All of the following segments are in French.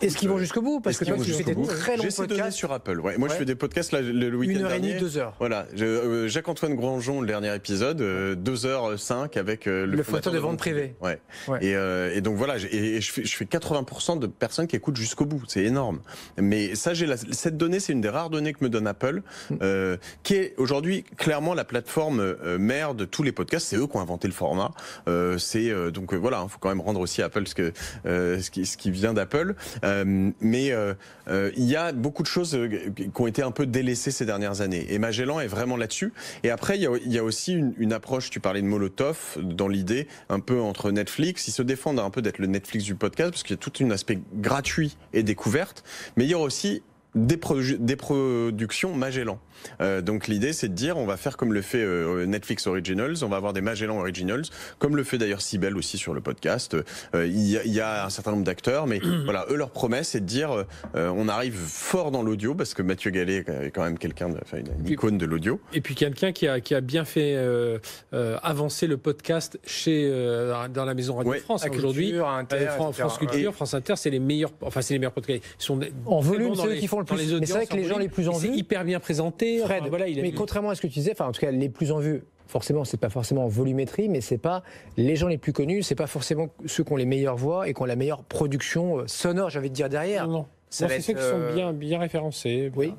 Est-ce qu'ils vont euh, jusqu'au bout Parce que moi, je fais des très longs podcasts. sur Apple. Ouais. Moi, je fais des podcasts le, week-end Une heure et demie, deux heures. Voilà. Euh, Jacques-Antoine Grangeon, le dernier épisode, 2 euh, deux heures cinq avec le, le fondateur de, vente privée. Ouais. Et, donc voilà, je, fais, 80% de personnes qui écoutent jusqu'au bout. C'est énorme. Mais ça, j'ai cette donnée, c'est une des rares données que me donne Apple, mm. qui est aujourd'hui clairement la plateforme mère de tous les podcasts. C'est eux qui ont inventé le format. c'est donc voilà, il hein, faut quand même rendre aussi à Apple ce que ce qui, ce qui vient d'Apple. Euh, mais euh, euh, il y a beaucoup de choses qui ont été un peu délaissées ces dernières années. Et Magellan est vraiment là-dessus. Et après, il y a, aussi une, approche, tu parlais de Molotov, dans l'idée, un peu entre Netflix. Ils se défendent un peu d'être le Netflix du podcast, parce qu'il y a tout un aspect gratuit et découverte. Mais il y a aussi des, des, productions Magellan. Euh, donc l'idée, c'est de dire, on va faire comme le fait euh, Netflix Originals, on va avoir des Magellan Originals, comme le fait d'ailleurs Sibel aussi sur le podcast. Euh, il y, y, a un certain nombre d'acteurs, mais voilà, eux, leur promesse, c'est de dire, euh, on arrive fort dans l'audio, parce que Mathieu Gallet est quand même quelqu'un, enfin, une icône de l'audio. Et puis quelqu'un qui a, qui a, bien fait avancer le podcast chez, dans la Maison Radio France hein, aujourd'hui. France, Culture, France Inter, c'est les meilleurs, enfin, c'est les meilleurs podcasts. sont en volume, ceux qui font c'est vrai que les gens les plus en vue. C'est hyper bien présenté. Fred, voilà, il mais contrairement à ce que tu disais, enfin, en tout cas, les plus en vue, forcément, c'est pas forcément en volumétrie, mais c'est pas les gens les plus connus, c'est pas forcément ceux qui ont les meilleures voix et qui ont la meilleure production euh, sonore, j'avais dit de dire derrière c'est ceux qui sont euh, bien, bien référencés. Oui.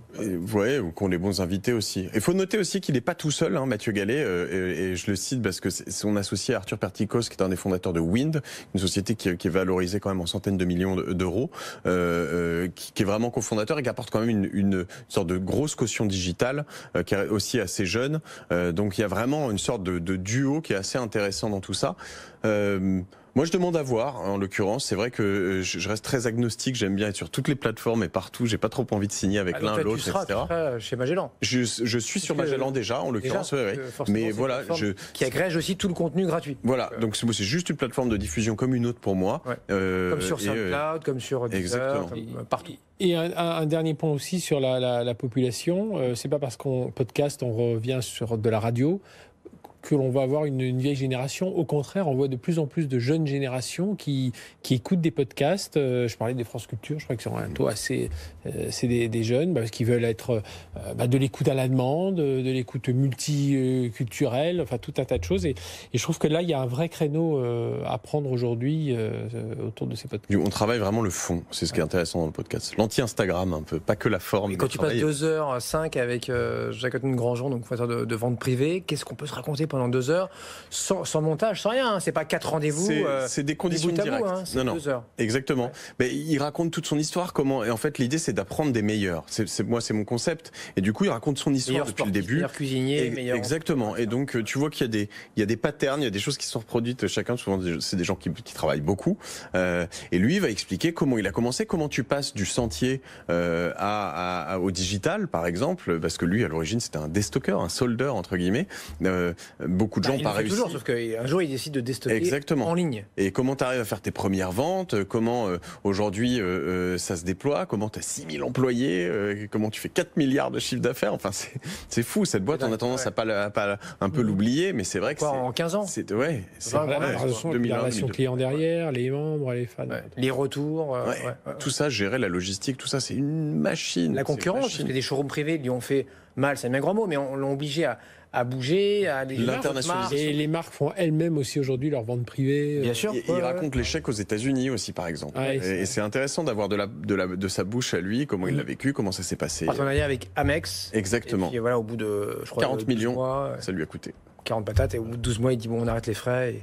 Ouais, ou qu'on les bons invités aussi. Il faut noter aussi qu'il n'est pas tout seul, hein, Mathieu Gallet, euh, et, je le cite parce que c'est son associé Arthur Perticos, qui est un des fondateurs de Wind, une société qui, qui est valorisée quand même en centaines de millions d'euros, euh, euh qui, est vraiment cofondateur et qui apporte quand même une, une sorte de grosse caution digitale, qui est aussi assez jeune. donc il y a vraiment une sorte de, de duo qui est assez intéressant dans tout ça. Euh, moi, je demande à voir, hein, en l'occurrence. C'est vrai que euh, je reste très agnostique. J'aime bien être sur toutes les plateformes et partout. J'ai pas trop envie de signer avec ah, l'un ou l'autre, etc. Euh, chez Magellan. Je, suis sur Magellan déjà, en l'occurrence, oui, Mais voilà. Je... Qui agrège aussi tout le contenu gratuit. Voilà. Euh, donc, c'est juste une plateforme de diffusion comme une autre pour moi. comme sur SoundCloud, comme sur Deezer, partout. Et un, dernier point aussi sur la, population. c'est pas parce qu'on podcast, on revient sur de la radio que l'on va avoir une, vieille génération. Au contraire, on voit de plus en plus de jeunes générations qui, qui écoutent des podcasts. Euh, je parlais des France Culture, je crois que c'est un taux assez. Euh, c'est des, des, jeunes parce bah, qu'ils veulent être euh, bah, de l'écoute à la demande, de l'écoute multiculturelle, enfin tout un tas de choses. Et, je trouve que là, il y a un vrai créneau à prendre aujourd'hui autour de ces podcasts. On travaille vraiment le fond, c'est ce qui est intéressant dans le podcast. L'anti-Instagram, un peu, pas que la forme. quand tu passes 2 h cinq avec Jacques Grangeon, donc fondateur de vente privée, qu'est-ce qu'on peut se raconter pendant deux heures, sans, montage, sans rien. Ce hein. C'est pas quatre rendez-vous. C'est euh, des conditions directes. Hein. non, non. heures. Exactement. Mais il raconte toute son histoire. Comment Et en fait, l'idée, c'est d'apprendre des meilleurs. C'est moi, c'est mon concept. Et du coup, il raconte son histoire depuis le début. cuisinier, Exactement. Et donc, euh, tu vois qu'il y a des, il y a des patterns, il y a des choses qui sont reproduites. Chacun, souvent, c'est des gens qui, travaillent beaucoup. Euh, et lui, il va expliquer comment il a commencé, comment tu passes du sentier à, au digital, par exemple, parce que lui, à l'origine, c'était un déstocker, un soldeur, entre guillemets beaucoup de bah, gens n'ont pas Toujours, sauf qu'un euh, jour, ils décident de déstocker en ligne. Et comment tu arrives à faire tes premières ventes Comment euh, aujourd'hui euh, ça se déploie Comment tu as 6000 employés Comment tu fais 4 milliards de chiffre d'affaires Enfin, c'est fou. Cette boîte, on a tendance à, pas, un peu mmh. l'oublier, mais c'est vrai que. en 15 ans C'est ouais, C'est vrai, la relation client derrière, les membres, les fans. Les retours. Tout ça, gérer la logistique, tout ça, c'est une machine. La concurrence, parce que des showrooms privés lui ont fait mal, c'est un grand mot, mais on l'a obligé à, à bouger, à aller Et les marques font elles-mêmes aussi aujourd'hui leur vente privée. Euh. Bien sûr. Il, raconte l'échec aux États-Unis aussi, par exemple. et c'est intéressant d'avoir de, la, de, sa bouche à lui comment il l'a mm. vécu, comment ça s'est passé. Partenariat avec Amex. Exactement. Et voilà, au bout de 40 euh, millions, ça lui a coûté. 40 euh, patates, et au bout de 12 mois, il dit bon, on arrête les frais. Et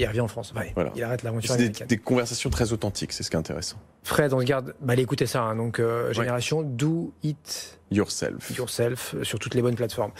il revient en France. Il arrête l'aventure des, des, conversations très authentiques, c'est ce qui est intéressant. Fred, on se garde. Bah, allez écouter ça. Hein. donc, Génération, do it yourself. Yourself, sur toutes les bonnes plateformes.